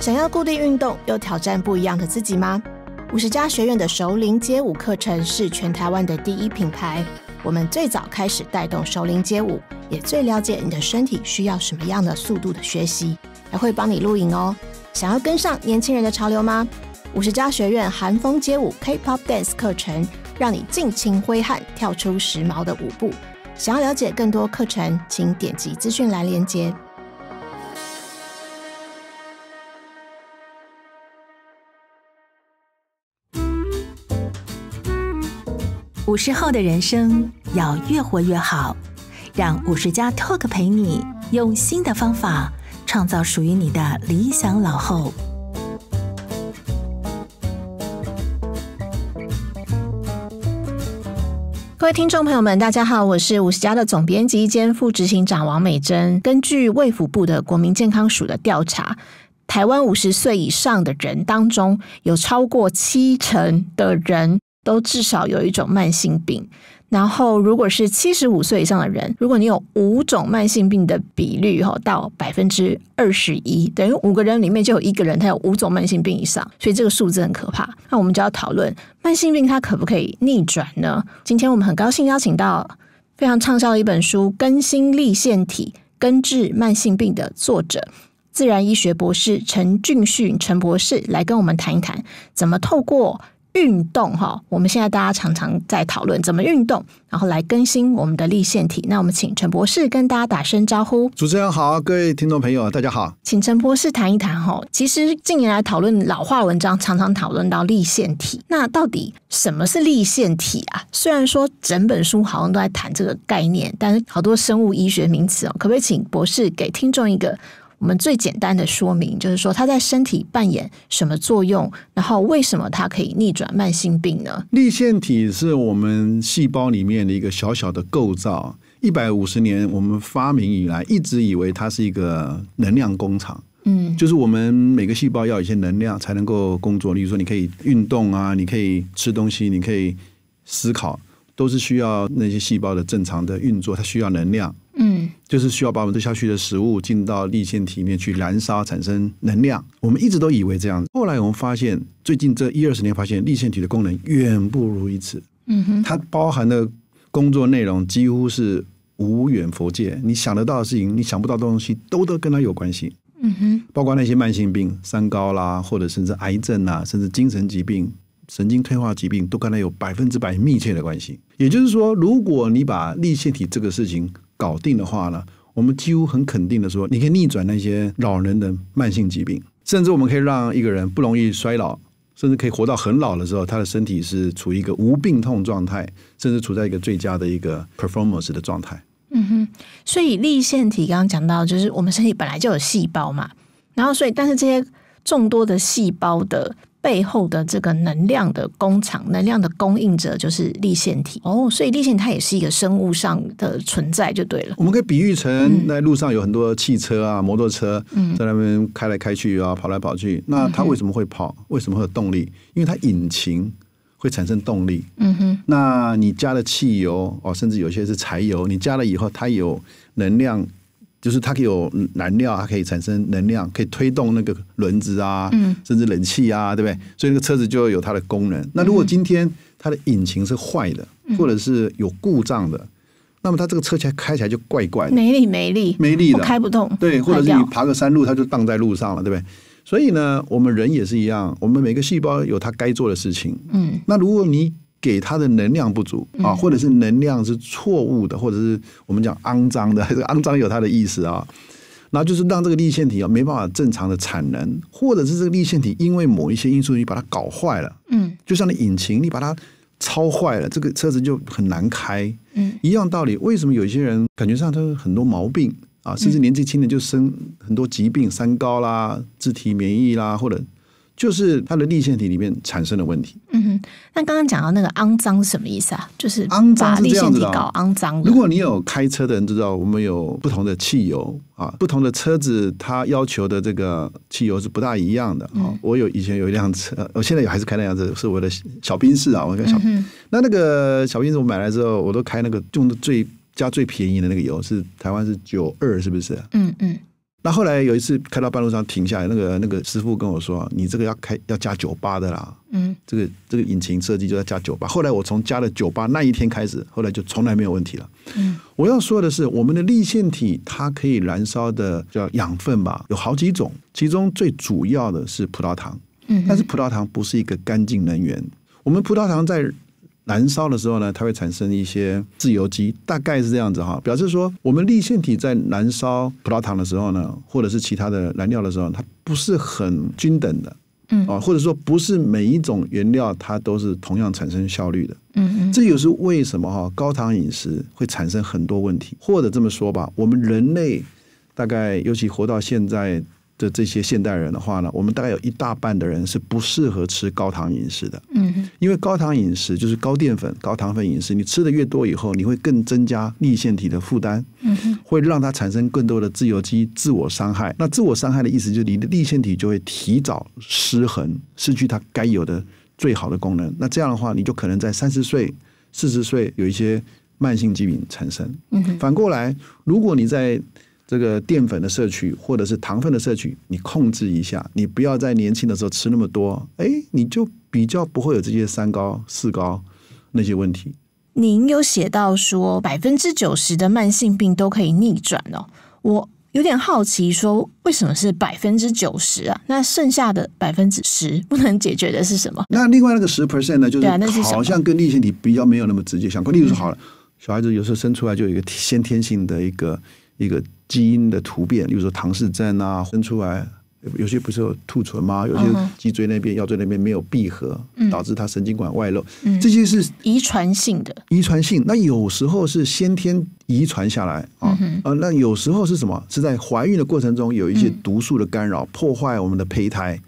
想要固定运动又挑战不一样的自己吗？五十家学院的熟龄街舞课程是全台湾的第一品牌。我们最早开始带动熟龄街舞，也最了解你的身体需要什么样的速度的学习，还会帮你录影哦。想要跟上年轻人的潮流吗？五十家学院韩风街舞 K-pop dance 课程，让你尽情挥汗跳出时髦的舞步。想要了解更多课程，请点击资讯栏链接。五十后的人生要越活越好，让五十加 Talk 陪你用新的方法创造属于你的理想老后。各位听众朋友们，大家好，我是五十加的总编辑兼副执行长王美珍。根据卫福部的国民健康署的调查，台湾五十岁以上的人当中，有超过七成的人。都至少有一种慢性病，然后如果是七十五岁以上的人，如果你有五种慢性病的比率，哈，到百分之二十一，等于五个人里面就有一个人他有五种慢性病以上，所以这个数字很可怕。那我们就要讨论慢性病它可不可以逆转呢？今天我们很高兴邀请到非常畅销的一本书《更新立腺体根治慢性病》的作者——自然医学博士陈俊旭陈博士，来跟我们谈一谈怎么透过。运动哈，我们现在大家常常在讨论怎么运动，然后来更新我们的立腺体。那我们请陈博士跟大家打声招呼。主持人好，各位听众朋友大家好，请陈博士谈一谈哈。其实近年来讨论老化文章，常常讨论到立腺体，那到底什么是立腺体啊？虽然说整本书好像都在谈这个概念，但是好多生物医学名词哦，可不可以请博士给听众一个？我们最简单的说明就是说，它在身体扮演什么作用，然后为什么它可以逆转慢性病呢？立腺体是我们细胞里面的一个小小的构造。一百五十年我们发明以来，一直以为它是一个能量工厂。嗯，就是我们每个细胞要一些能量才能够工作。例如说，你可以运动啊，你可以吃东西，你可以思考，都是需要那些细胞的正常的运作，它需要能量。嗯，就是需要把我们这下去的食物进到立腺体里面去燃烧，产生能量。我们一直都以为这样，后来我们发现，最近这一二十年发现，立腺体的功能远不如一次。嗯哼，它包含的工作内容几乎是无远佛界。你想得到的事情，你想不到的东西，都都跟它有关系。嗯哼，包括那些慢性病、三高啦，或者甚至癌症啊，甚至精神疾病、神经退化疾病，都跟它有百分之百密切的关系。也就是说，如果你把立腺体这个事情，搞定的话呢，我们几乎很肯定的说，你可以逆转那些老人的慢性疾病，甚至我们可以让一个人不容易衰老，甚至可以活到很老的时候，他的身体是处于一个无病痛状态，甚至处在一个最佳的一个 performance 的状态。嗯哼，所以立腺体刚刚讲到，就是我们身体本来就有细胞嘛，然后所以但是这些众多的细胞的。背后的这个能量的工厂，能量的供应者就是立腺体哦，所以立腺它也是一个生物上的存在，就对了。我们可以比喻成在路上有很多汽车啊、摩托车，在那边开来开去啊，跑来跑去。那它为什么会跑？为什么会有动力？因为它引擎会产生动力。嗯哼，那你加了汽油哦，甚至有些是柴油，你加了以后它有能量。就是它可以有燃料，它可以产生能量，可以推动那个轮子啊，甚至冷气啊，对不对？所以那个车子就有它的功能。那如果今天它的引擎是坏的，或者是有故障的，那么它这个车开开起来就怪怪的，没力没力，没力，的，开不动。对，或者是你爬个山路，它就荡在路上了，对不对？所以呢，我们人也是一样，我们每个细胞有它该做的事情。嗯，那如果你。给他的能量不足啊，或者是能量是错误的，或者是我们讲肮脏的，这个肮脏有它的意思啊。然后就是让这个立腺体啊没办法正常的产能，或者是这个立腺体因为某一些因素你把它搞坏了。嗯，就像那引擎，你把它超坏了，这个车子就很难开。嗯，一样道理。为什么有些人感觉上他很多毛病啊，甚至年纪轻的就生很多疾病，三高啦、自体免疫啦，或者就是他的立腺体里面产生的问题。嗯，那刚刚讲到那个肮脏什么意思啊？就是肮脏，立宪底搞肮脏。如果你有开车的人，知道我们有不同的汽油啊，不同的车子，它要求的这个汽油是不大一样的啊。我有以前有一辆车，我现在也还是开那样子，是我的小兵士啊，我跟小。那那个小兵士我买来之后，我都开那个用的最加最便宜的那个油是台湾是九二，是不是？嗯嗯。那后来有一次开到半路上停下来，那个那个师傅跟我说：“你这个要开要加九八的啦，嗯，这个这个引擎设计就要加九八。”后来我从加了九八那一天开始，后来就从来没有问题了。我要说的是，我们的立线体它可以燃烧的叫养分吧，有好几种，其中最主要的是葡萄糖。但是葡萄糖不是一个干净能源，我们葡萄糖在。燃烧的时候呢，它会产生一些自由基，大概是这样子哈。表示说，我们粒腺体在燃烧葡萄糖的时候呢，或者是其他的燃料的时候，它不是很均等的，嗯啊，或者说不是每一种原料它都是同样产生效率的，嗯嗯。这有是为什么哈高糖饮食会产生很多问题？或者这么说吧，我们人类大概尤其活到现在。的这些现代人的话呢，我们大概有一大半的人是不适合吃高糖饮食的。嗯，因为高糖饮食就是高淀粉、高糖分饮食，你吃的越多以后，你会更增加立腺体的负担，嗯，会让它产生更多的自由基自我伤害。那自我伤害的意思就是你的立腺体就会提早失衡，失去它该有的最好的功能。那这样的话，你就可能在三十岁、四十岁有一些慢性疾病产生。嗯，反过来，如果你在这个淀粉的摄取或者是糖分的摄取，你控制一下，你不要在年轻的时候吃那么多，哎，你就比较不会有这些三高四高那些问题。您有写到说百分之九十的慢性病都可以逆转哦，我有点好奇，说为什么是百分之九十啊？那剩下的百分之十不能解决的是什么？那另外那个十 percent 呢？就是好像跟立腺体比较没有那么直接相关。例如说，好了，小孩子有时候生出来就有一个先天性的一个。一个基因的突变，例如说唐氏症啊生出来，有些不是有兔唇吗？有些脊椎那边、腰椎那边没有闭合，导致它神经管外露。这些是遗传性的。遗传性，那有时候是先天遗传下来啊啊，那有时候是什么？是在怀孕的过程中有一些毒素的干扰，破坏我们的胚胎。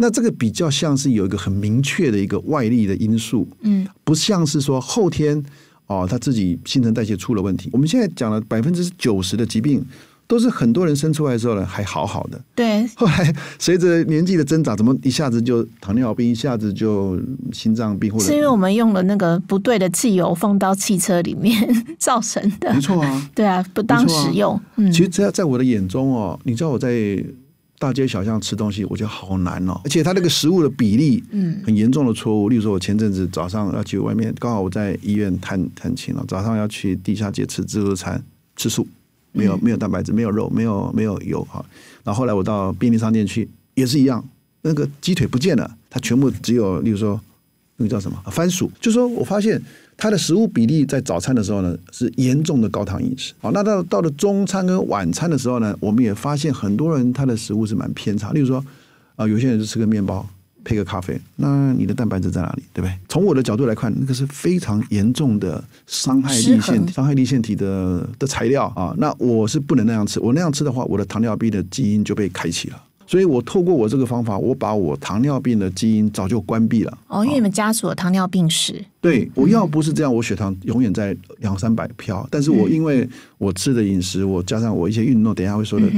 那这个比较像是有一个很明确的一个外力的因素，嗯，不像是说后天。哦，他自己新陈代谢出了问题。我们现在讲了百分之九十的疾病，都是很多人生出来之后呢，还好好的。对，后来随着年纪的增长，怎么一下子就糖尿病，一下子就心脏病，或者是因为我们用了那个不对的汽油放到汽车里面 造成的？没错啊，对啊，不当使用。嗯，其实在在我的眼中哦，你知道我在。大街小巷吃东西，我觉得好难哦，而且它那个食物的比例，嗯，很严重的错误。例如说，我前阵子早上要去外面，刚好我在医院探探亲了，早上要去地下街吃自助餐，吃素，没有没有蛋白质，没有肉，没有没有油哈。然后后来我到便利商店去，也是一样，那个鸡腿不见了，它全部只有，例如说那个叫什么番薯，就说我发现。他的食物比例在早餐的时候呢，是严重的高糖饮食好，那到到了中餐跟晚餐的时候呢，我们也发现很多人他的食物是蛮偏差。例如说，啊，有些人就吃个面包配个咖啡，那你的蛋白质在哪里，对不对？从我的角度来看，那个是非常严重的伤害立线体、伤害立线体的的材料啊。那我是不能那样吃，我那样吃的话，我的糖尿病的基因就被开启了。所以，我透过我这个方法，我把我糖尿病的基因早就关闭了。哦，因为你们家属有糖尿病史。对，我要不是这样，我血糖永远在两三百飘。但是我因为我吃的饮食，我加上我一些运动，等一下会说的，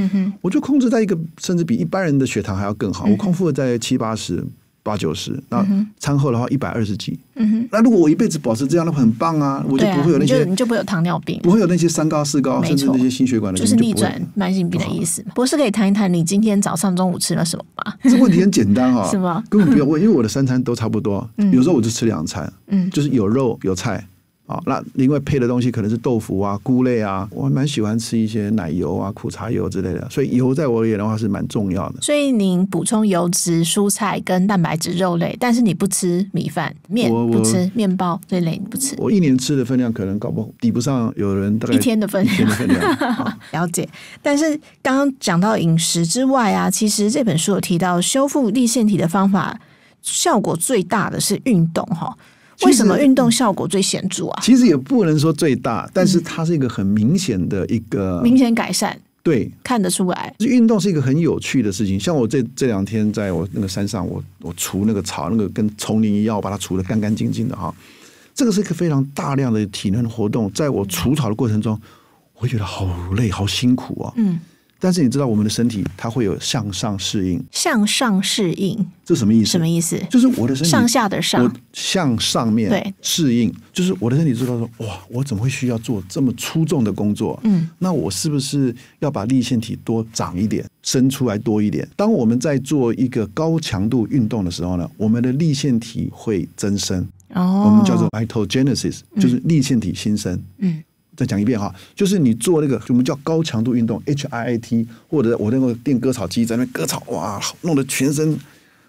我就控制在一个，甚至比一般人的血糖还要更好。我空腹在七八十。八九十，那餐后的话一百二十几，嗯哼，那如果我一辈子保持这样的很棒啊，我就不会有那些，你就不会有糖尿病，不会有那些三高四高，甚至那些心血管的，就是逆转慢性病的意思博士可以谈一谈你今天早上、中午吃了什么吗？这问题很简单哈，是吗？根本不要问，因为我的三餐都差不多，有时候我就吃两餐，嗯，就是有肉有菜。啊，那另外配的东西可能是豆腐啊、菇类啊，我蛮喜欢吃一些奶油啊、苦茶油之类的，所以油在我眼的话是蛮重要的。所以您补充油脂、蔬菜跟蛋白质、肉类，但是你不吃米饭、面，不吃面包这类，你不吃。我一年吃的分量可能搞不抵不上有人一天的分量。了解。但是刚刚讲到饮食之外啊，其实这本书有提到修复立腺体的方法，效果最大的是运动哈。为什么运动效果最显著啊？其实也不能说最大，但是它是一个很明显的一个明显改善，对，看得出来。运动是一个很有趣的事情，像我这这两天在我那个山上，我我除那个草，那个跟丛林一样，我把它除的干干净净的哈。这个是一个非常大量的体能活动，在我除草的过程中，我觉得好累，好辛苦啊。嗯。但是你知道，我们的身体它会有向上适应。向上适应，这什么意思？什么意思？就是我的身体上下的上，向上面适应，就是我的身体知道说，哇，我怎么会需要做这么粗重的工作？嗯，那我是不是要把立腺体多长一点，伸出来多一点？当我们在做一个高强度运动的时候呢，我们的立腺体会增生。哦，我们叫做 mitogenesis，就是立腺体新生。嗯。再讲一遍哈，就是你做那个什么叫高强度运动 （H I I T），或者我那个电割草机在那割草，哇，弄得全身。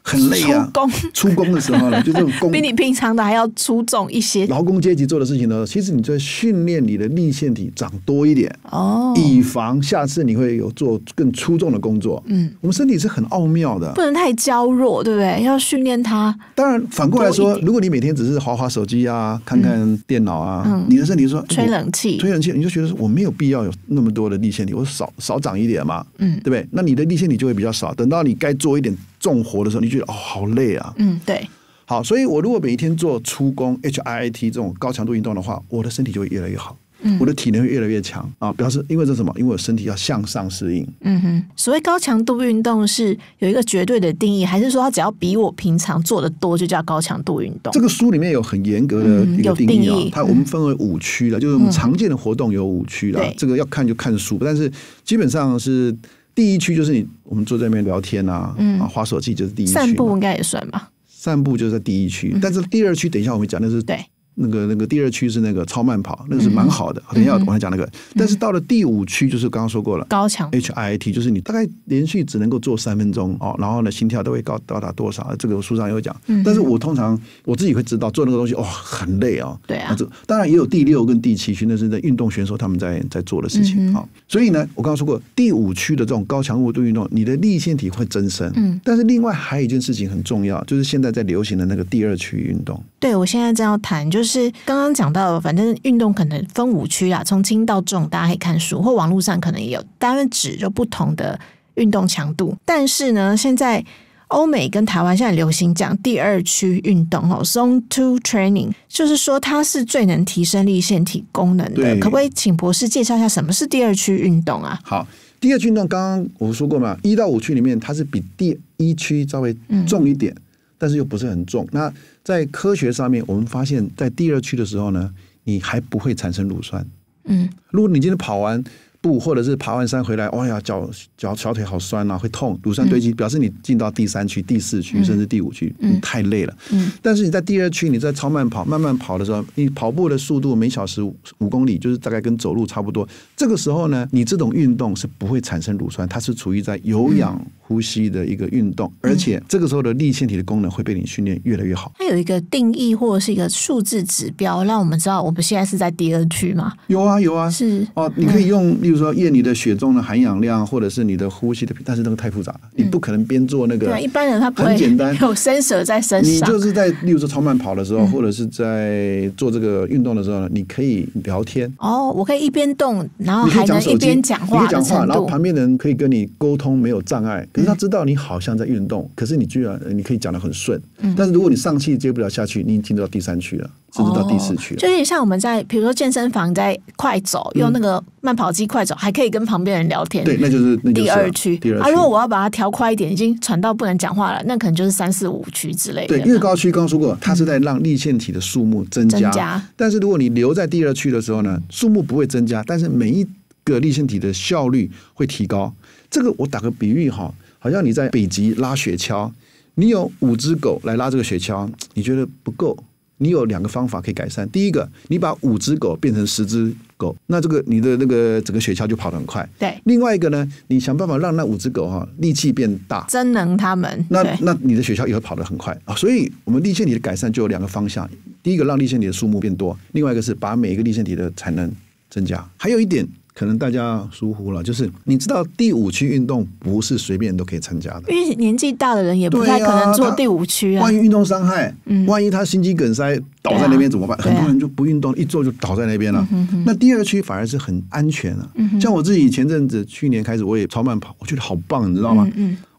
很累啊！出工出工的时候呢，就这种工 比你平常的还要出众一些。劳工阶级做的事情呢，其实你在训练你的立腺体长多一点哦，以防下次你会有做更出众的工作。嗯，我们身体是很奥妙的，不能太娇弱，对不对？要训练它。当然，反过来说，如果你每天只是滑滑手机啊，看看电脑啊，你的身体说吹冷气，吹冷气，你就觉得我没有必要有那么多的立腺体，我少少长一点嘛，嗯，对不对？那你的立腺体就会比较少，等到你该做一点。重活的时候，你觉得哦，好累啊。嗯，对。好，所以我如果每一天做出工 H I I T 这种高强度运动的话，我的身体就会越来越好。嗯，我的体能会越来越强啊。表示因为这什么？因为我身体要向上适应。嗯哼。所谓高强度运动是有一个绝对的定义，还是说它只要比我平常做的多就叫高强度运动？这个书里面有很严格的个定义。它我们分为五区了，就是我常见的活动有五区了。这个要看就看书，但是基本上是。第一区就是你，我们坐在那边聊天啊，嗯，划手机就是第一区。散步应该也算吧？散步就是在第一区，但是第二区等一下我们讲那是对。那个那个第二区是那个超慢跑，那个是蛮好的。等一下我还讲那个，但是到了第五区就是刚刚说过了，高强 H I T，就是你大概连续只能够做三分钟哦，然后呢心跳都会高到达多少？这个书上有讲。但是我通常我自己会知道做那个东西哇很累啊，对啊。这当然也有第六跟第七区，那是在运动选手他们在在做的事情啊。所以呢，我刚刚说过第五区的这种高强度度运动，你的立腺体会增生。嗯。但是另外还有一件事情很重要，就是现在在流行的那个第二区运动。对我现在正要谈就是。是刚刚讲到，反正运动可能分五区啊，从轻到重，大家可以看书或网络上可能也有单指着不同的运动强度。但是呢，现在欧美跟台湾现在流行讲第二区运动哦，Zone Two Training，就是说它是最能提升力腺体功能的。可不可以请博士介绍一下什么是第二区运动啊？好，第二区运动，刚刚我说过嘛，一到五区里面，它是比第一区稍微重一点，但是又不是很重。那在科学上面，我们发现，在第二区的时候呢，你还不会产生乳酸。嗯，如果你今天跑完。步或者是爬完山回来，哎呀，脚脚小腿好酸啊，会痛。乳酸堆积表示你进到第三区、第四区甚至第五区，太累了。但是你在第二区，你在超慢跑、慢慢跑的时候，你跑步的速度每小时五公里，就是大概跟走路差不多。这个时候呢，你这种运动是不会产生乳酸，它是处于在有氧呼吸的一个运动，而且这个时候的立腺体的功能会被你训练越来越好。它有一个定义或者是一个数字指标，让我们知道我们现在是在第二区吗？有啊，有啊，是哦，你可以用。就是说，你的血中的含氧量，或者是你的呼吸的，但是那个太复杂了，你不可能边做那个。对，一般人他不会。很简单，有伸舌在身上。你就是在，例如说，超慢跑的时候，或者是在做这个运动的时候，你可以聊天。哦，我可以一边动，然后还能一边讲话，讲话，然后旁边人可以跟你沟通，没有障碍。可是他知道你好像在运动，可是你居然你可以讲的很顺。但是如果你上气接不了下去，你进经到第三区了，甚至到第四区了，就有点像我们在，比如说健身房在快走，用那个。慢跑机快走还可以跟旁边人聊天，对，那就是第二区。啊，如果我要把它调快一点，已经喘到不能讲话了，那可能就是三四五区之类的。对，为高区，刚刚说过，它是在让立线体的数目增加，但是如果你留在第二区的时候呢，数目不会增加，但是每一个立线体的效率会提高。这个我打个比喻哈，好像你在北极拉雪橇，你有五只狗来拉这个雪橇，你觉得不够。你有两个方法可以改善。第一个，你把五只狗变成十只狗，那这个你的那个整个雪橇就跑得很快。对。另外一个呢，你想办法让那五只狗哈力气变大，增能它们。那那你的雪橇也会跑得很快。啊、所以，我们立腺体的改善就有两个方向：第一个让立腺体的数目变多；另外一个是把每一个立腺体的产能增加。还有一点。可能大家疏忽了，就是你知道第五区运动不是随便都可以参加的，因为年纪大的人也不太可能做第五区啊。关于运动伤害，万一他心肌梗塞倒在那边怎么办？很多人就不运动，一做就倒在那边了。那第二区反而是很安全了。像我自己前阵子去年开始，我也超慢跑，我觉得好棒，你知道吗？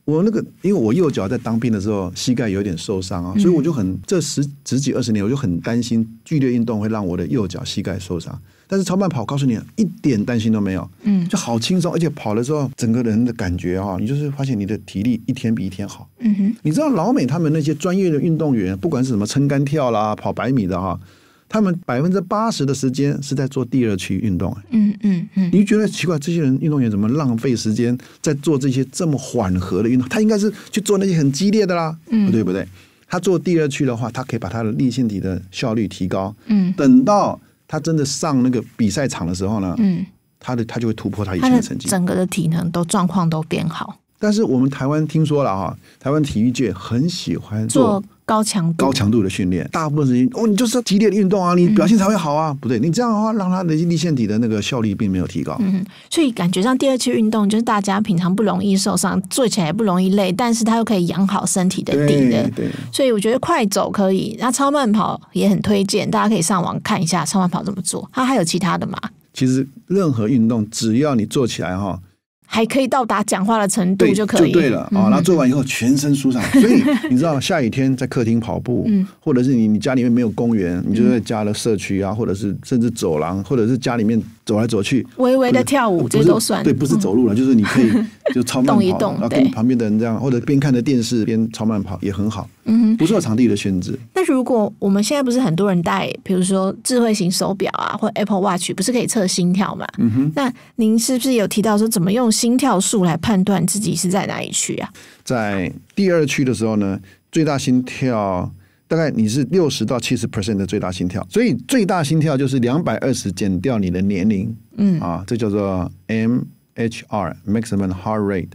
我那个因为我右脚在当兵的时候膝盖有点受伤啊，所以我就很这十十几二十年我就很担心剧烈运动会让我的右脚膝盖受伤。但是超慢跑，告诉你一点担心都没有，嗯，就好轻松，而且跑了之后，整个人的感觉哈，你就是发现你的体力一天比一天好，嗯哼。你知道老美他们那些专业的运动员，不管是什么撑杆跳啦、跑百米的哈，他们百分之八十的时间是在做第二区运动，嗯嗯嗯。你就觉得奇怪，这些人运动员怎么浪费时间在做这些这么缓和的运动？他应该是去做那些很激烈的啦，嗯，对不对？他做第二区的话，他可以把他的线腺体的效率提高，嗯，等到。他真的上那个比赛场的时候呢，嗯，他的他就会突破他以前的成绩，整个的体能都状况都变好。但是我们台湾听说了哈，台湾体育界很喜欢做。高强度高强度的训练，大部分时间哦，你就是要激烈的运动啊，你表现才会好啊。不对，你这样的话，让他的立腺体的那个效率并没有提高。嗯，所以感觉上第二期运动就是大家平常不容易受伤，做起来不容易累，但是他又可以养好身体的底的。对，所以我觉得快走可以，那超慢跑也很推荐，大家可以上网看一下超慢跑怎么做。它还有其他的吗？其实任何运动，只要你做起来哈。还可以到达讲话的程度，就可就对了啊！然后做完以后全身舒畅，所以你知道，下雨天在客厅跑步，或者是你你家里面没有公园，你就在家的社区啊，或者是甚至走廊，或者是家里面走来走去，微微的跳舞，这都算对，不是走路了，就是你可以 就超慢跑，动一动，然后跟旁边的人这样，或者边看着电视边超慢跑也很好，嗯，不受场地的选择。但是如果我们现在不是很多人戴，比如说智慧型手表啊，或 Apple Watch 不是可以测心跳嘛？嗯哼，那您是不是有提到说怎么用？心跳数来判断自己是在哪里区啊？在第二区的时候呢，最大心跳大概你是六十到七十 percent 的最大心跳，所以最大心跳就是两百二十减掉你的年龄，嗯啊，这叫做 MHR（Maximum Heart Rate）。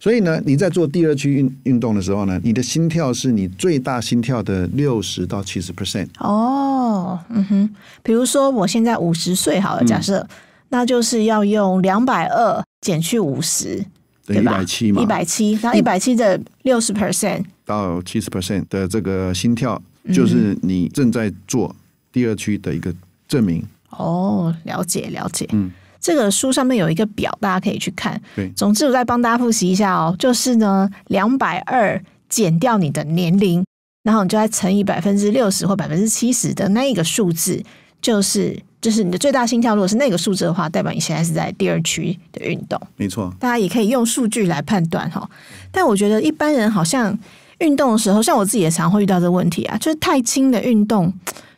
所以呢，你在做第二区运运动的时候呢，你的心跳是你最大心跳的六十到七十 percent。哦，嗯哼，比如说我现在五十岁，好了，假设那就是要用两百二。减去五十，对吧？一百七嘛，一百七，然后一百七的六十 percent 到七十 percent 的这个心跳，就是你正在做第二区的一个证明。哦，了解了解。嗯，这个书上面有一个表，大家可以去看。对，总之我再帮大家复习一下哦，就是呢，两百二减掉你的年龄，然后你就再乘以百分之六十或百分之七十的那一个数字，就是。就是你的最大心跳，如果是那个数字的话，代表你现在是在第二区的运动。没错，大家也可以用数据来判断哈。但我觉得一般人好像运动的时候，像我自己也常常会遇到这个问题啊，就是太轻的运动，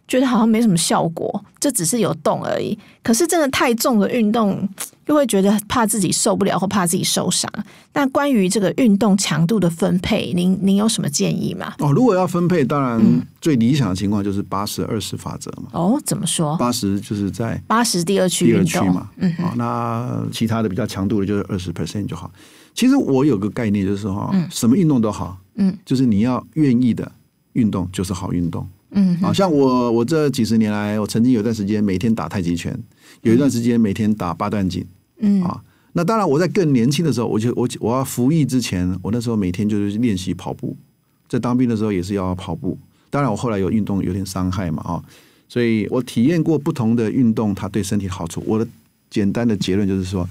觉得好像没什么效果，这只是有动而已。可是真的太重的运动。就会觉得怕自己受不了或怕自己受伤。那关于这个运动强度的分配，您您有什么建议吗？哦，如果要分配，当然最理想的情况就是八十二十法则嘛。哦，怎么说？八十就是在八十第二区二区嘛。嗯，那其他的比较强度的就是二十 percent 就好。其实我有个概念就是哈、嗯，什么运动都好，嗯，就是你要愿意的运动就是好运动。嗯，啊，像我我这几十年来，我曾经有段时间每天打太极拳，有一段时间每天打八段锦。嗯啊，那当然，我在更年轻的时候，我就我我要服役之前，我那时候每天就是练习跑步，在当兵的时候也是要跑步。当然，我后来有运动有点伤害嘛啊，所以我体验过不同的运动，它对身体好处。我的简单的结论就是说，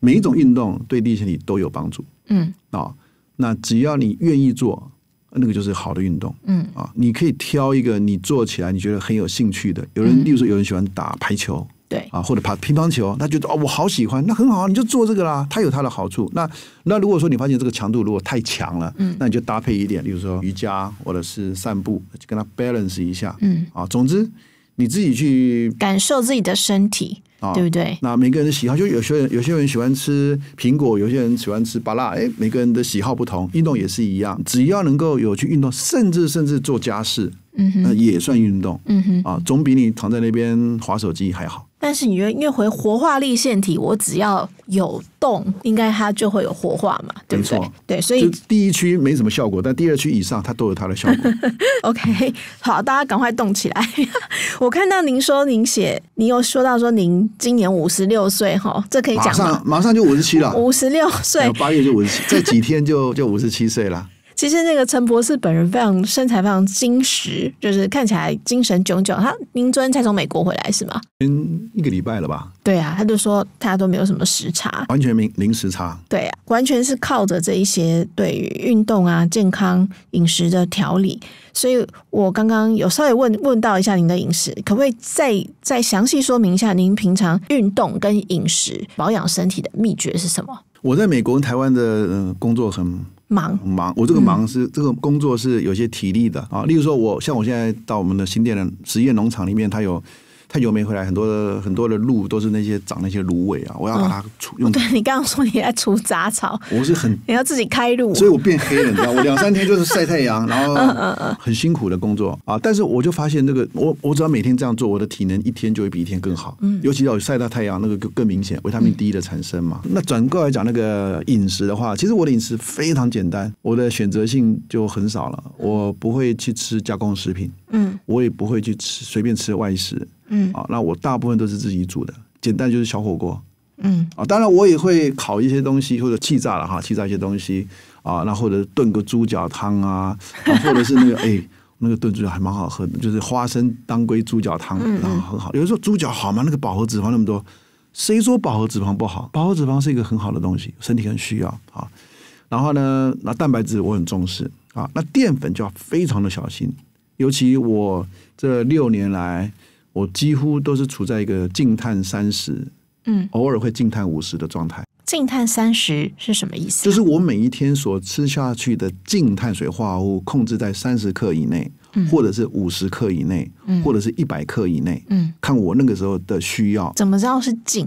每一种运动对身体都有帮助。嗯啊，那只要你愿意做，那个就是好的运动。嗯啊，你可以挑一个你做起来你觉得很有兴趣的。有人，例如说有人喜欢打排球。对啊，或者爬乒乓球，他觉得哦，我好喜欢，那很好，你就做这个啦。它有它的好处。那那如果说你发现这个强度如果太强了，嗯，那你就搭配一点，例如说瑜伽或者是散步，就跟他 balance 一下，嗯，啊，总之你自己去感受自己的身体，对不对？那每个人的喜好，就有些人有些人喜欢吃苹果，有些人喜欢吃巴辣，哎，每个人的喜好不同，运动也是一样，只要能够有去运动，甚至甚至做家事。嗯，那也算运动，嗯哼，啊，总比你躺在那边划手机还好。但是，你觉因为回活化力腺体，我只要有动，应该它就会有活化嘛？没错，对，所以第一区没什么效果，但第二区以上它都有它的效果。OK，好，大家赶快动起来！我看到您说您写，你有说到说您今年五十六岁哈，这可以讲上马上就五十七了，五十六岁，八月就五十七，这几天就就五十七岁了。其实那个陈博士本人非常身材非常精实，就是看起来精神炯炯。他您昨天才从美国回来是吗？嗯，一个礼拜了吧？对啊，他就说他都没有什么时差，完全零零时差。对啊，完全是靠着这一些对于运动啊、健康饮食的调理。所以我刚刚有稍微问问到一下您的饮食，可不可以再再详细说明一下您平常运动跟饮食保养身体的秘诀是什么？我在美国、台湾的工作很。忙忙，我这个忙是这个工作是有些体力的啊，例如说，我像我现在到我们的新店的实验农场里面，它有。太久没回来，很多的很多的路都是那些长那些芦苇啊！我要把它除。用。对你刚刚说你在除杂草，我是很你要自己开路，所以我变黑了，你知道，我 两三天就是晒太阳，然后很辛苦的工作啊！但是我就发现，那个我我只要每天这样做，我的体能一天就会比一天更好。嗯，尤其要晒到太阳，那个更更明显，维他命 D 的产生嘛。那转过来讲，那个饮食的话，其实我的饮食非常简单，我的选择性就很少了，我不会去吃加工食品，嗯，我也不会去吃随便吃外食。嗯啊，那我大部分都是自己煮的，简单就是小火锅。嗯啊，当然我也会烤一些东西，或者气炸了哈，气炸一些东西啊，那或者炖个猪脚汤啊，或者是那个哎，那个炖猪脚还蛮好喝的，就是花生当归猪脚汤，然后很好。有人说猪脚好吗？那个饱和脂肪那么多，谁说饱和脂肪不好？饱和脂肪是一个很好的东西，身体很需要啊。然后呢，那蛋白质我很重视啊，那淀粉就要非常的小心，尤其我这六年来。我几乎都是处在一个净碳三十，嗯，偶尔会净碳五十的状态。净碳三十是什么意思？就是我每一天所吃下去的净碳水化合物控制在三十克以内，或者是五十克以内，或者是一百克以内。嗯，看我那个时候的需要。怎么知道是净？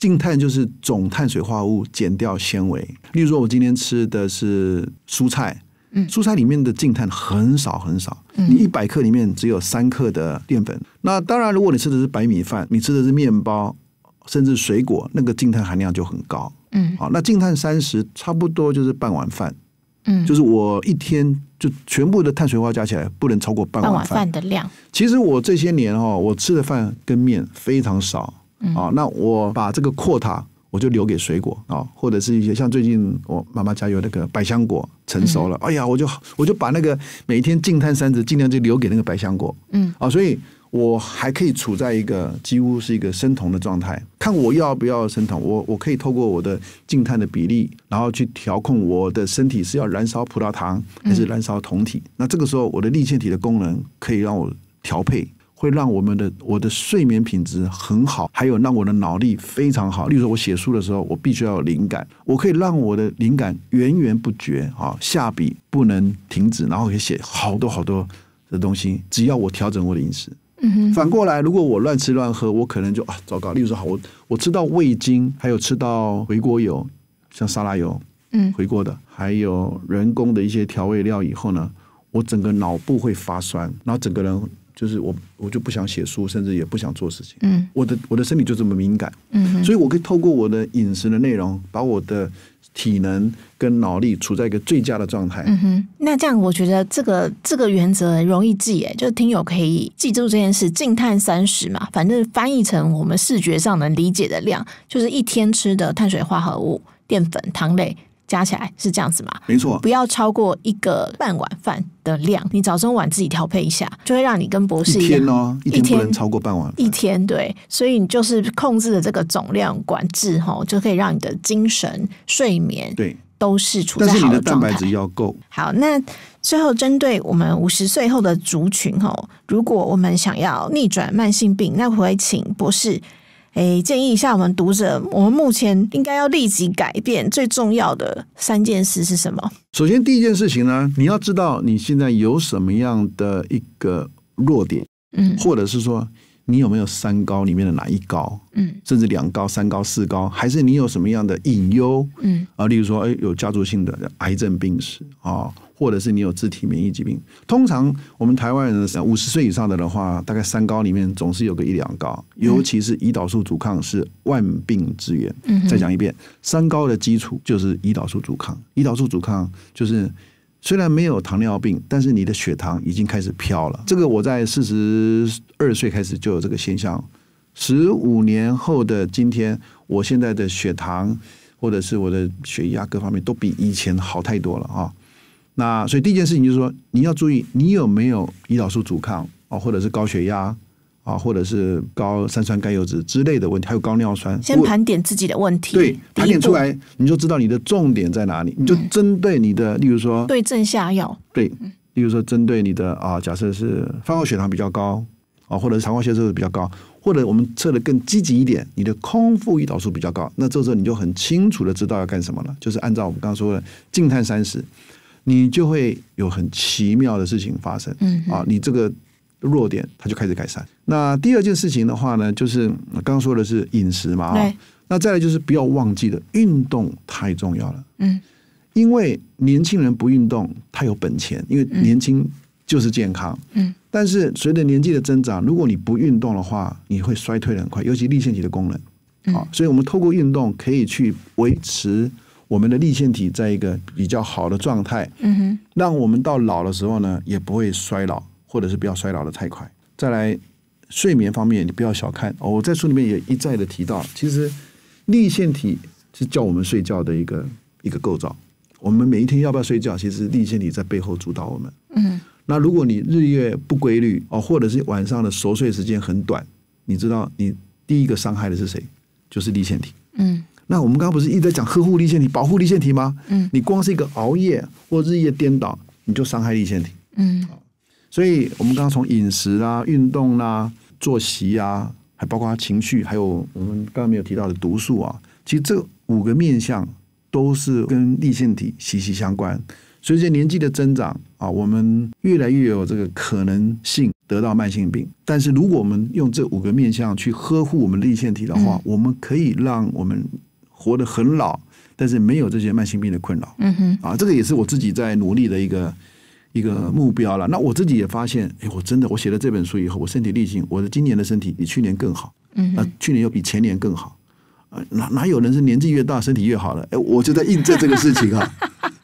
净碳就是总碳水化合物减掉纤维。例如说，我今天吃的是蔬菜。蔬菜里面的净碳很少很少，你一百克里面只有三克的淀粉。那当然，如果你吃的是白米饭，你吃的是面包，甚至水果，那个净碳含量就很高。嗯，好，那净碳三十，差不多就是半碗饭。嗯，就是我一天就全部的碳水化加起来不能超过半碗饭的量。其实我这些年哦，我吃的饭跟面非常少。嗯，啊，那我把这个扩塔我就留给水果啊，或者是一些像最近我妈妈家有那个百香果成熟了，哎呀，我就我就把那个每天净碳三子尽量就留给那个百香果，嗯啊，所以我还可以处在一个几乎是一个生酮的状态，看我要不要生酮，我我可以透过我的净碳的比例，然后去调控我的身体是要燃烧葡萄糖还是燃烧酮体，那这个时候我的利腺体的功能可以让我调配。会让我们的我的睡眠品质很好，还有让我的脑力非常好。例如，说我写书的时候，我必须要有灵感，我可以让我的灵感源源不绝啊，下笔不能停止，然后可以写好多好多的东西。只要我调整我的饮食，嗯反过来，如果我乱吃乱喝，我可能就啊糟糕。例如，说，好我我吃到味精，还有吃到回锅油，像沙拉油，嗯，回锅的，还有人工的一些调味料以后呢，我整个脑部会发酸，然后整个人。就是我，我就不想写书，甚至也不想做事情。嗯，我的我的身体就这么敏感。嗯，所以我可以透过我的饮食的内容，把我的体能跟脑力处在一个最佳的状态。嗯哼，那这样我觉得这个这个原则容易记，哎，就是听友可以记住这件事：静碳三十嘛，反正翻译成我们视觉上能理解的量，就是一天吃的碳水化合物、淀粉、糖类。加起来是这样子吗？没错，不要超过一个半碗饭的量。你早中晚自己调配一下，就会让你跟博士一一天哦，一天不能超过半碗。一天对，所以你就是控制的这个总量管制，哈，就可以让你的精神、睡眠，对，都是处在好的状态。但是你的蛋白质要够。好，那最后针对我们五十岁后的族群，哦，如果我们想要逆转慢性病，那会请博士。诶，建议一下我们读者，我们目前应该要立即改变最重要的三件事是什么？首先，第一件事情呢，你要知道你现在有什么样的一个弱点，嗯，或者是说你有没有三高里面的哪一高，嗯，甚至两高、三高、四高，还是你有什么样的隐忧，嗯，啊，例如说，诶，有家族性的癌症病史啊。或者是你有自体免疫疾病，通常我们台湾人五十岁以上的的话，大概三高里面总是有个一两高，尤其是胰岛素阻抗是万病之源。再讲一遍，三高的基础就是胰岛素阻抗。胰岛素阻抗就是虽然没有糖尿病，但是你的血糖已经开始飘了。这个我在四十二岁开始就有这个现象，十五年后的今天，我现在的血糖或者是我的血压各方面都比以前好太多了啊。那所以第一件事情就是说，你要注意你有没有胰岛素阻抗啊，或者是高血压啊，或者是高三酸甘油脂之类的问题，还有高尿酸。先盘点自己的问题，对，盘点出来你就知道你的重点在哪里，你就针对你的，例如说对症下药，对，例如说针对你的啊，假设是饭后血糖比较高啊，或者是肠化血色素比较高，或者我们测的更积极一点，你的空腹胰岛素比较高，那这时候你就很清楚的知道要干什么了，就是按照我们刚刚说的，静碳三十。你就会有很奇妙的事情发生，嗯啊，你这个弱点它就开始改善。那第二件事情的话呢，就是刚刚说的是饮食嘛，啊，那再来就是不要忘记了运动太重要了，嗯，因为年轻人不运动他有本钱，因为年轻就是健康，嗯。但是随着年纪的增长，如果你不运动的话，你会衰退很快，尤其立腺体的功能，啊，所以我们透过运动可以去维持。我们的立腺体在一个比较好的状态，嗯让我们到老的时候呢，也不会衰老，或者是不要衰老的太快。再来睡眠方面，你不要小看哦，我在书里面也一再的提到，其实立腺体是叫我们睡觉的一个一个构造。我们每一天要不要睡觉，其实立腺体在背后主导我们。嗯，那如果你日月不规律哦，或者是晚上的熟睡时间很短，你知道，你第一个伤害的是谁？就是立腺体。嗯。那我们刚刚不是一直在讲呵护立腺体、保护立腺体吗？嗯，你光是一个熬夜或日夜颠倒，你就伤害立腺体。嗯，所以我们刚刚从饮食啊、运动啊、作息啊，还包括情绪，还有我们刚刚没有提到的毒素啊，其实这五个面相都是跟立腺体息息相关。随着年纪的增长啊，我们越来越有这个可能性得到慢性病。但是如果我们用这五个面相去呵护我们立腺体的话，我们可以让我们。活得很老，但是没有这些慢性病的困扰。嗯哼，啊，这个也是我自己在努力的一个一个目标了。那我自己也发现，我真的，我写了这本书以后，我身体力行，我的今年的身体比去年更好。嗯，那去年又比前年更好。呃、哪哪有人是年纪越大身体越好了？哎，我就在印证这个事情啊。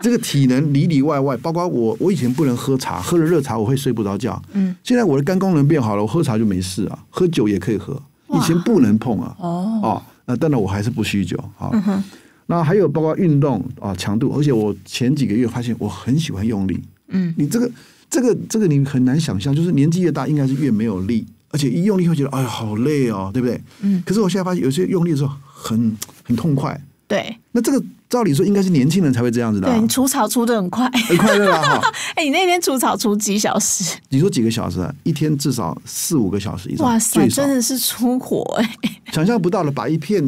这个体能里里外外，包括我，我以前不能喝茶，喝了热茶我会睡不着觉。嗯，现在我的肝功能变好了，我喝茶就没事啊，喝酒也可以喝，以前不能碰啊。哦，那当然我还是不酗酒啊。那还有包括运动啊，强度，而且我前几个月发现我很喜欢用力。嗯，你这个这个这个你很难想象，就是年纪越大应该是越没有力，而且一用力会觉得哎呀好累哦，对不对？嗯，可是我现在发现有些用力的时候很很痛快。对，那这个。照理说，应该是年轻人才会这样子的。对，除草除的很快，很快的啊！哎，你那天除草除几小时？你说几个小时啊？一天至少四五个小时以上，真的是出火哎！想象不到了，把一片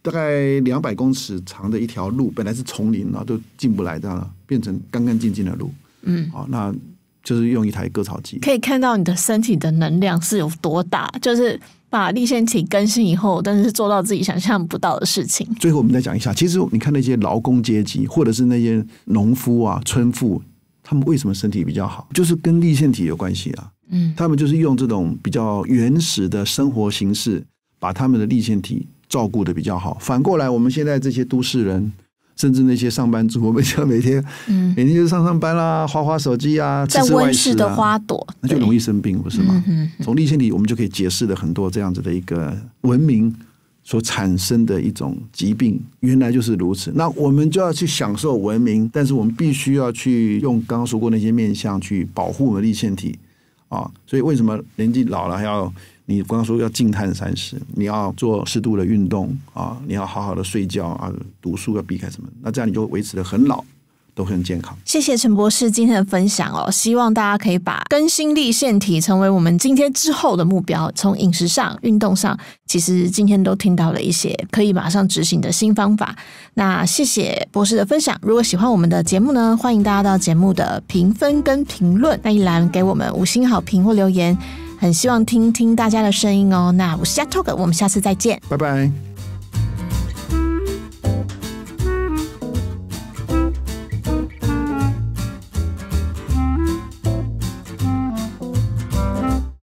大概两百公尺长的一条路，本来是丛林啊，都进不来的，变成干干净净的路。嗯，好，那就是用一台割草机，可以看到你的身体的能量是有多大，就是。啊，立线体更新以后，但是做到自己想象不到的事情。最后我们再讲一下，其实你看那些劳工阶级，或者是那些农夫啊、村妇，他们为什么身体比较好？就是跟立线体有关系啊。嗯，他们就是用这种比较原始的生活形式，把他们的立线体照顾的比较好。反过来，我们现在这些都市人。甚至那些上班族，我们像每天，每天就是上上班啦，花花手机啊，在温室的花朵，那就容易生病，不是吗？从立腺体，我们就可以解释的很多这样子的一个文明所产生的一种疾病，原来就是如此。那我们就要去享受文明，但是我们必须要去用刚刚说过那些面相去保护我们立腺体啊。所以为什么年纪老了还要？你光说要静碳三十，你要做适度的运动啊，你要好好的睡觉啊，读书要避开什么？那这样你就维持的很老，都很健康。谢谢陈博士今天的分享哦，希望大家可以把更新力腺体成为我们今天之后的目标。从饮食上、运动上，其实今天都听到了一些可以马上执行的新方法。那谢谢博士的分享。如果喜欢我们的节目呢，欢迎大家到节目的评分跟评论那一栏给我们五星好评或留言。很希望听听大家的声音哦。那我是 Talk，我们下次再见，拜拜。